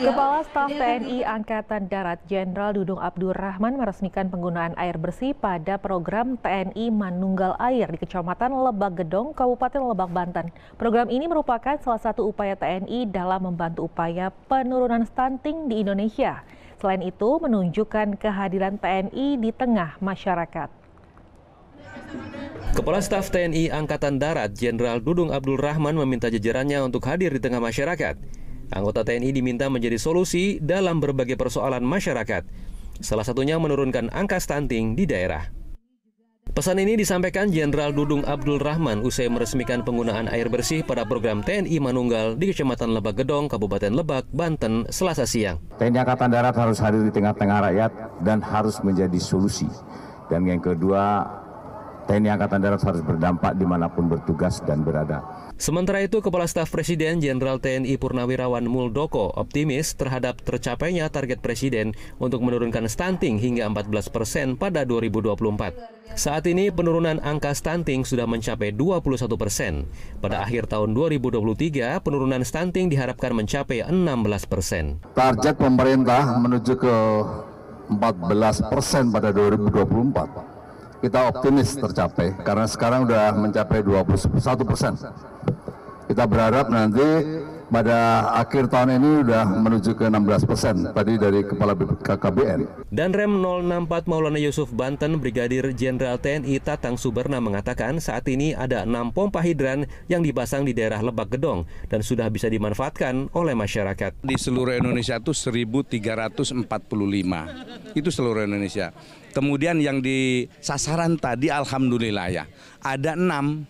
Iya. Kepala Staf TNI Angkatan Darat Jenderal Dudung Abdul Rahman meresmikan penggunaan air bersih pada program TNI Manunggal Air di Kecamatan Lebak Gedong, Kabupaten Lebak, Banten. Program ini merupakan salah satu upaya TNI dalam membantu upaya penurunan stunting di Indonesia. Selain itu, menunjukkan kehadiran TNI di tengah masyarakat. Kepala Staf TNI Angkatan Darat Jenderal Dudung Abdul Rahman meminta jajarannya untuk hadir di tengah masyarakat. Anggota TNI diminta menjadi solusi dalam berbagai persoalan masyarakat, salah satunya menurunkan angka stunting di daerah. Pesan ini disampaikan Jenderal Dudung Abdul Rahman usai meresmikan penggunaan air bersih pada program TNI Manunggal di Kecamatan Lebak Gedong, Kabupaten Lebak, Banten, Selasa siang. TNI Angkatan Darat harus hadir di tengah-tengah rakyat dan harus menjadi solusi. Dan yang kedua, TNI Angkatan Darat harus berdampak dimanapun bertugas dan berada. Sementara itu, Kepala Staf Presiden Jenderal TNI Purnawirawan Muldoko optimis terhadap tercapainya target Presiden untuk menurunkan stunting hingga 14 persen pada 2024. Saat ini, penurunan angka stunting sudah mencapai 21 persen. Pada akhir tahun 2023, penurunan stunting diharapkan mencapai 16 persen. Target pemerintah menuju ke 14 persen pada 2024 kita optimis tercapai karena sekarang sudah mencapai 21 persen. Kita berharap nanti pada akhir tahun ini sudah menuju ke 16 persen tadi dari Kepala KKBN. Dan Rem 064 Maulana Yusuf Banten Brigadir Jenderal TNI Tatang Suberna mengatakan saat ini ada enam pompa hidran yang dipasang di daerah Lebak Gedong dan sudah bisa dimanfaatkan oleh masyarakat. Di seluruh Indonesia itu 1345. Itu seluruh Indonesia. Kemudian yang di sasaran tadi alhamdulillah ya ada enam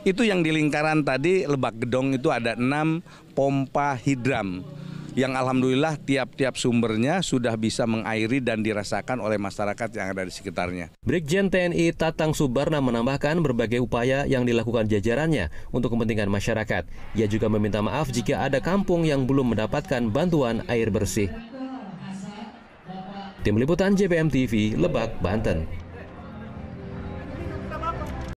itu yang di lingkaran tadi Lebak Gedong itu ada enam pompa hidram yang alhamdulillah tiap-tiap sumbernya sudah bisa mengairi dan dirasakan oleh masyarakat yang ada di sekitarnya. Brigjen TNI Tatang Subarna menambahkan berbagai upaya yang dilakukan jajarannya untuk kepentingan masyarakat. Ia juga meminta maaf jika ada kampung yang belum mendapatkan bantuan air bersih. Tim Liputan JPM TV, Lebak, Banten.